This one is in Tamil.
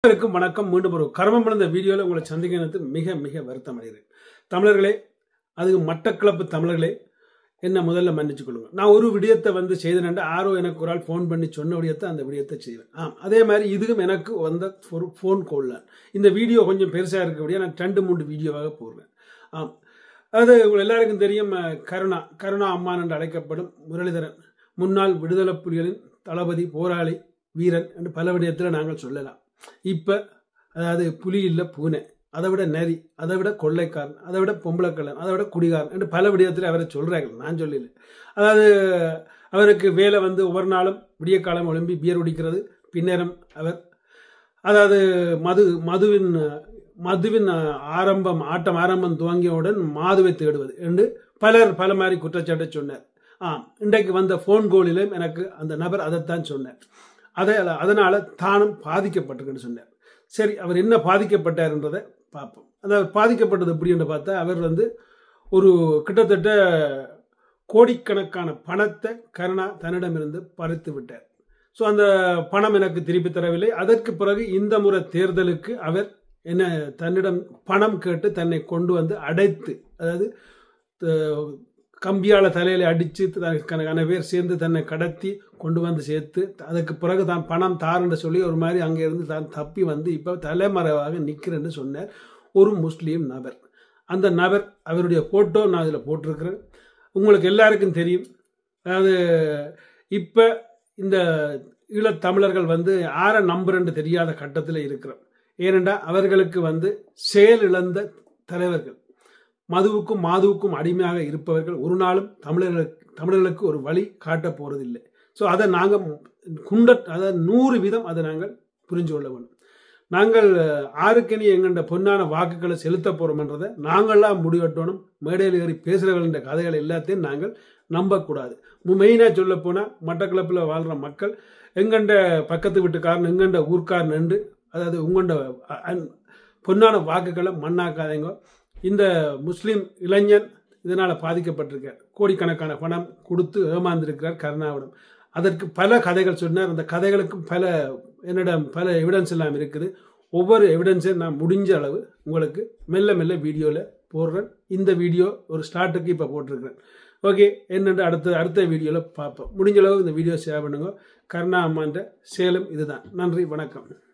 அனைவருக்கும் வணக்கம் மீண்டும் ஒரு கர்மம் பிறந்த வீடியோவில் உங்களை சந்திக்கிறது மிக மிக வருத்தம் அடைகிறேன் தமிழர்களே அதுக்கு மட்டக்கிழப்பு தமிழர்களே என்னை முதல்ல மன்னிச்சு கொள்ளுங்க நான் ஒரு விடயத்தை வந்து செய்தேன் ஆரோ எனக்கு ஒரு ஆள் ஃபோன் பண்ணி சொன்ன விடயத்தை அந்த விடயத்தை செய்வேன் ஆம் அதே மாதிரி இதுவும் எனக்கு வந்த ஒரு ஃபோன் கால் இந்த வீடியோ கொஞ்சம் பெருசாக இருக்கக்கூடிய நான் ரெண்டு மூன்று வீடியோவாக போடுவேன் ஆம் அது எல்லாருக்கும் தெரியும் கருணா கருணா அம்மான் என்று அழைக்கப்படும் முரளிதரன் முன்னாள் விடுதலை புலிகளின் தளபதி போராளி வீரன் என்று பல விடயத்தில் நாங்கள் சொல்லலாம் இப்போ அதாவது புலி இல்லை பூனை அதை விட நரி அதை விட கொள்ளைக்காரன் அதை விட பொம்பளைக்காரன் அதை விட குடிகாரன் என்று பல விடயத்தில் அவரை சொல்கிறாங்க நான் சொல்லல அதாவது அவருக்கு வேலை வந்து ஒவ்வொரு நாளும் விடிய காலம் ஒழும்பி பியர் குடிக்கிறது பின்னரும் அவர் அதாவது மது மதுவின் மதுவின் ஆரம்பம் ஆட்டம் ஆரம்பம் துவங்கியவுடன் மாதுவை தேடுவது என்று பலர் பல மாதிரி குற்றச்சாட்டை சொன்னார் ஆம் இன்றைக்கு வந்த ஃபோன் கோலிலும் எனக்கு அந்த நபர் அதைத்தான் சொன்னார் அதே அதனால் தானும் பாதிக்கப்பட்டிருக்குன்னு சொன்னார் சரி அவர் என்ன பாதிக்கப்பட்டார்ன்றதை பார்ப்போம் அந்த பாதிக்கப்பட்டது எப்படின்னு பார்த்தா அவர் வந்து ஒரு கிட்டத்தட்ட கோடிக்கணக்கான பணத்தை கருணா தன்னிடமிருந்து பறித்து விட்டார் ஸோ அந்த பணம் எனக்கு திருப்பி தரவில்லை அதற்கு பிறகு இந்த முறை தேர்தலுக்கு அவர் என்ன தன்னிடம் பணம் கேட்டு தன்னை கொண்டு வந்து அடைத்து அதாவது கம்பியால் தலையில் அடித்து கன பேர் சேர்ந்து தன்னை கடத்தி கொண்டு வந்து சேர்த்து அதுக்கு பிறகு தான் பணம் தாருன்னு சொல்லி ஒரு மாதிரி அங்கேருந்து தான் தப்பி வந்து இப்போ தலைமறைவாக நிற்கிறேன்னு சொன்னார் ஒரு முஸ்லீம் நபர் அந்த நபர் அவருடைய ஃபோட்டோ நான் அதில் போட்டிருக்கிறேன் உங்களுக்கு எல்லாருக்கும் தெரியும் அதாவது இப்போ இந்த ஈழத்தமிழர்கள் வந்து ஆற நம்புறன்னு தெரியாத கட்டத்தில் இருக்கிறோம் ஏனென்றால் அவர்களுக்கு வந்து செயல் இழந்த தலைவர்கள் மதுவுக்கும் மாதுவுக்கும் அடிமையாக இருப்பவர்கள் ஒரு நாளும் தமிழர்களுக்கு தமிழர்களுக்கு ஒரு வழி காட்ட போகிறதில்லை ஸோ அதை நாங்கள் குண்ட அதை நூறு விதம் அதை நாங்கள் புரிஞ்சு கொள்ள வேண்டும் நாங்கள் ஆறுக்கணி எங்கண்ட பொன்னான வாக்குகளை செலுத்த போகிறோம்ன்றதை நாங்களாம் முடிவெட்டணும் மேடையில் ஏறி என்ற கதைகள் எல்லாத்தையும் நாங்கள் நம்பக்கூடாது மெயினாக சொல்ல போனால் மட்டக்கிழப்பில் வாழ்கிற மக்கள் எங்கண்ட பக்கத்து வீட்டுக்காரன் எங்கண்ட ஊர்க்காரன் என்று அதாவது உங்கண்ட பொன்னான வாக்குகளை மண்ணாக்காதீங்க இந்த முஸ்லீம் இளைஞன் இதனால் பாதிக்கப்பட்டிருக்கார் கோடிக்கணக்கான பணம் கொடுத்து ஏமாந்திருக்கிறார் கருணாவிடம் அதற்கு பல கதைகள் சொன்னார் அந்த கதைகளுக்கும் பல என்னிடம் பல எவிடன்ஸ் எல்லாம் இருக்குது ஒவ்வொரு எவிடன்ஸையும் நான் முடிஞ்ச அளவு உங்களுக்கு மெல்ல மெல்ல வீடியோவில் போடுறேன் இந்த வீடியோ ஒரு ஸ்டார்ட்டுக்கு இப்போ போட்டிருக்கிறேன் ஓகே என்னென்று அடுத்த அடுத்த வீடியோவில் பார்ப்போம் முடிஞ்ச அளவு இந்த வீடியோ ஷேர் பண்ணுங்க கருணா அம்மான்ற சேலம் இதுதான் நன்றி வணக்கம்